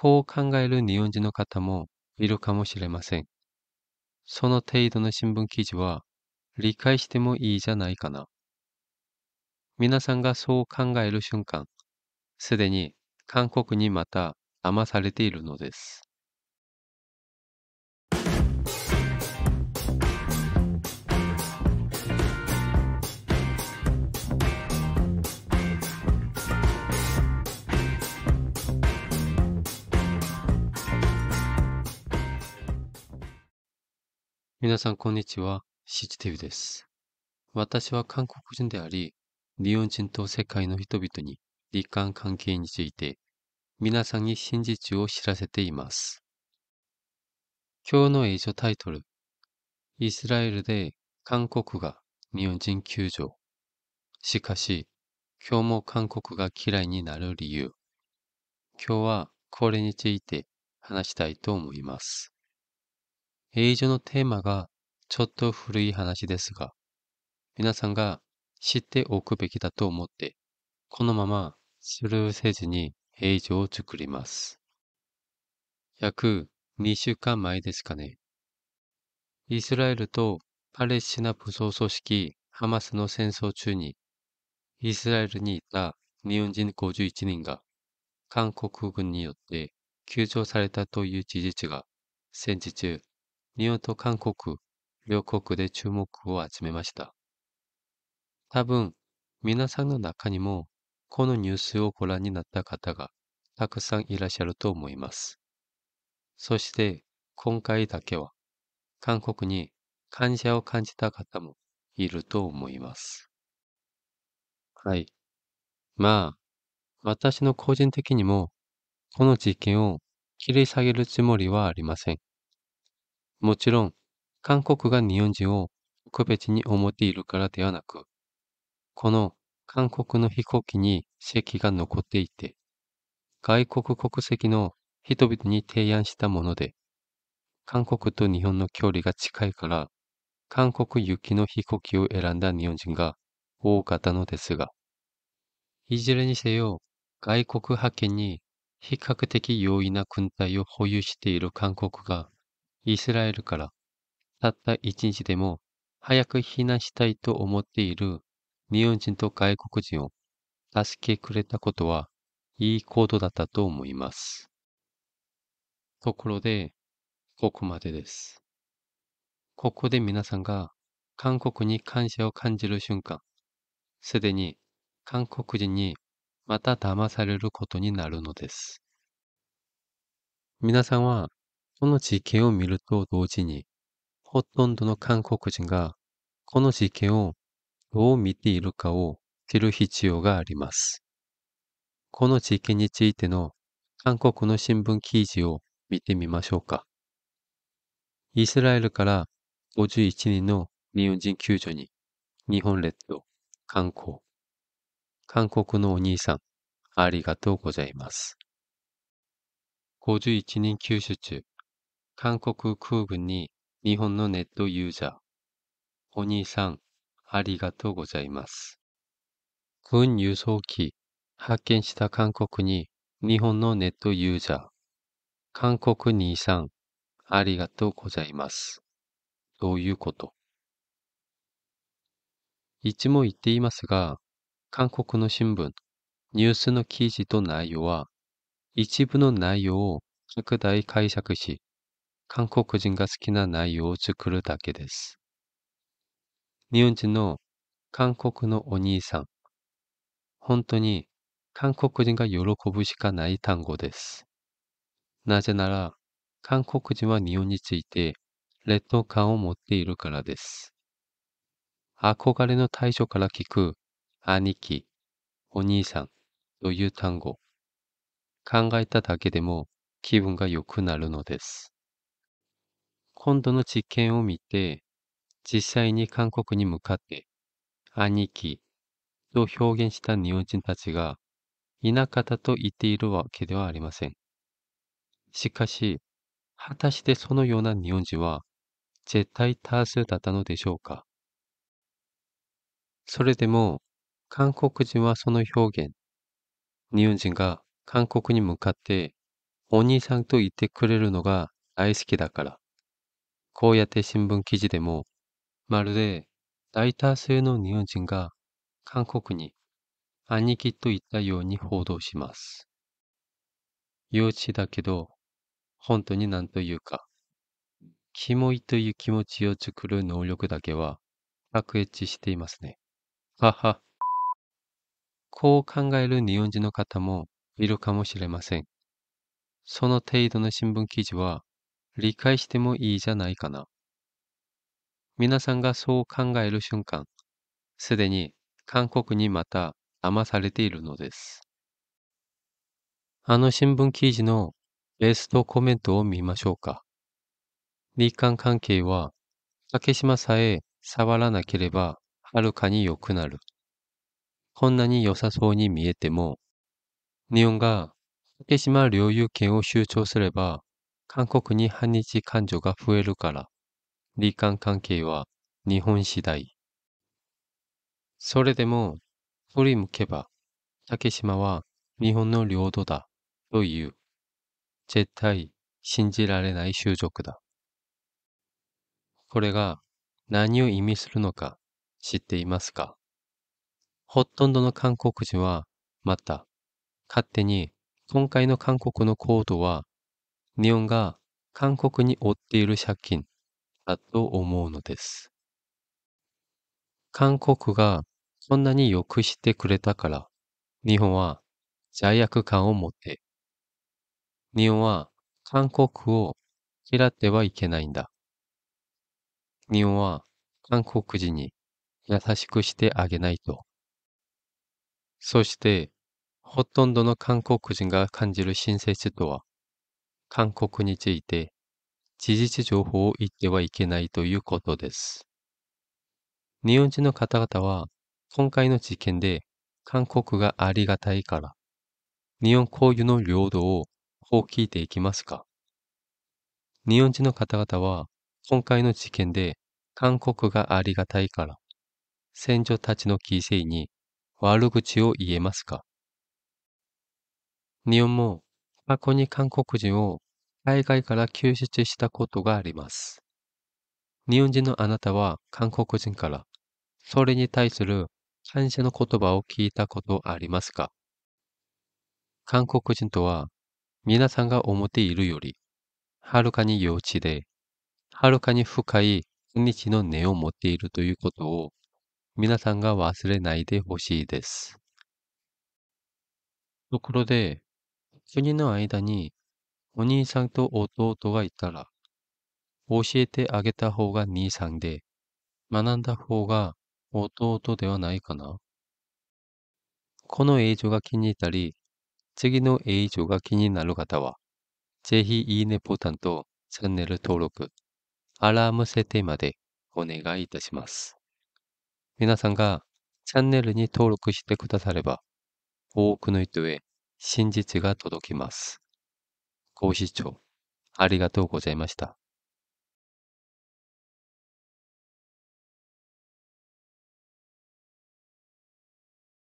こう考える日本人の方もいるかもしれません。その程度の新聞記事は理解してもいいじゃないかな。皆さんがそう考える瞬間、すでに韓国にまた騙されているのです。皆さん、こんにちは。シチティブです。私は韓国人であり、日本人と世界の人々に日韓関係について、皆さんに真実を知らせています。今日の英像タイトル、イスラエルで韓国が日本人救助。しかし、今日も韓国が嫌いになる理由。今日はこれについて話したいと思います。映像のテーマがちょっと古い話ですが、皆さんが知っておくべきだと思って、このままスルーせずに映像を作ります。約2週間前ですかね。イスラエルとパレスチナ武装組織ハマスの戦争中に、イスラエルにいた日本人51人が韓国軍によって救助されたという事実が先日日本と韓国、両国で注目を集めました。多分、皆さんの中にも、このニュースをご覧になった方がたくさんいらっしゃると思います。そして、今回だけは、韓国に感謝を感じた方もいると思います。はい。まあ、私の個人的にも、この事件を切り下げるつもりはありません。もちろん、韓国が日本人を特別に思っているからではなく、この韓国の飛行機に席が残っていて、外国国籍の人々に提案したもので、韓国と日本の距離が近いから、韓国行きの飛行機を選んだ日本人が多かったのですが、いずれにせよ、外国派遣に比較的容易な軍隊を保有している韓国が、イスラエルからたった一日でも早く避難したいと思っている日本人と外国人を助けくれたことはいい行動だったと思います。ところで、ここまでです。ここで皆さんが韓国に感謝を感じる瞬間、すでに韓国人にまた騙されることになるのです。皆さんはその事件を見ると同時に、ほとんどの韓国人がこの事件をどう見ているかを知る必要があります。この事件についての韓国の新聞記事を見てみましょうか。イスラエルから51人の日本人救助に日本列島、観光。韓国のお兄さん、ありがとうございます。51人救出中、韓国空軍に日本のネットユーザー、お兄さん、ありがとうございます。軍輸送機、発見した韓国に日本のネットユーザー、韓国兄さん、ありがとうございます。どういうこといつも言っていますが、韓国の新聞、ニュースの記事と内容は、一部の内容を拡大解釈し、韓国人が好きな内容を作るだけです。日本人の韓国のお兄さん。本当に韓国人が喜ぶしかない単語です。なぜなら、韓国人は日本について劣等感を持っているからです。憧れの対象から聞く兄貴、お兄さんという単語。考えただけでも気分が良くなるのです。今度の実験を見て、実際に韓国に向かって、兄貴と表現した日本人たちが、いなかったと言っているわけではありません。しかし、果たしてそのような日本人は、絶対多数だったのでしょうか。それでも、韓国人はその表現、日本人が韓国に向かって、お兄さんと言ってくれるのが大好きだから、こうやって新聞記事でも、まるで大多数の日本人が韓国に兄貴と言ったように報道します。幼稚だけど、本当になんというか、キモいという気持ちを作る能力だけは、卓越していますね。はは。こう考える日本人の方もいるかもしれません。その程度の新聞記事は、理解してもいいじゃないかな。皆さんがそう考える瞬間、すでに韓国にまた騙されているのです。あの新聞記事のベストコメントを見ましょうか。日韓関係は竹島さえ触らなければはるかに良くなる。こんなに良さそうに見えても、日本が竹島領有権を主張すれば韓国に反日感情が増えるから、離韓関係は日本次第。それでも、振り向けば、竹島は日本の領土だ、という、絶対信じられない習俗だ。これが何を意味するのか知っていますかほとんどの韓国人は、また、勝手に今回の韓国の行動は日本が韓国に負っている借金だと思うのです。韓国がそんなに良くしてくれたから、日本は罪悪感を持って、日本は韓国を嫌ってはいけないんだ。日本は韓国人に優しくしてあげないと。そして、ほとんどの韓国人が感じる親切とは、勧告について、事実情報を言ってはいけないということです。日本人の方々は、今回の事件で韓国がありがたいから、日本固有の領土を放棄できますか日本人の方々は、今回の事件で韓国がありがたいから、戦場たちの犠牲に悪口を言えますか日本も過去に韓国人を海外から救出したことがあります。日本人のあなたは韓国人からそれに対する感謝の言葉を聞いたことありますか韓国人とは皆さんが思っているよりはるかに幼稚ではるかに深い日の根を持っているということを皆さんが忘れないでほしいです。ところで、人の間にお兄さんと弟がいたら、教えてあげた方が兄さんで、学んだ方が弟ではないかな。この映像が気に入ったり、次の映像が気になる方は、ぜひいいねボタンとチャンネル登録、アラーム設定までお願いいたします。皆さんがチャンネルに登録してくだされば、多くの人へ真実が届きます。ご視聴ありがとうございました。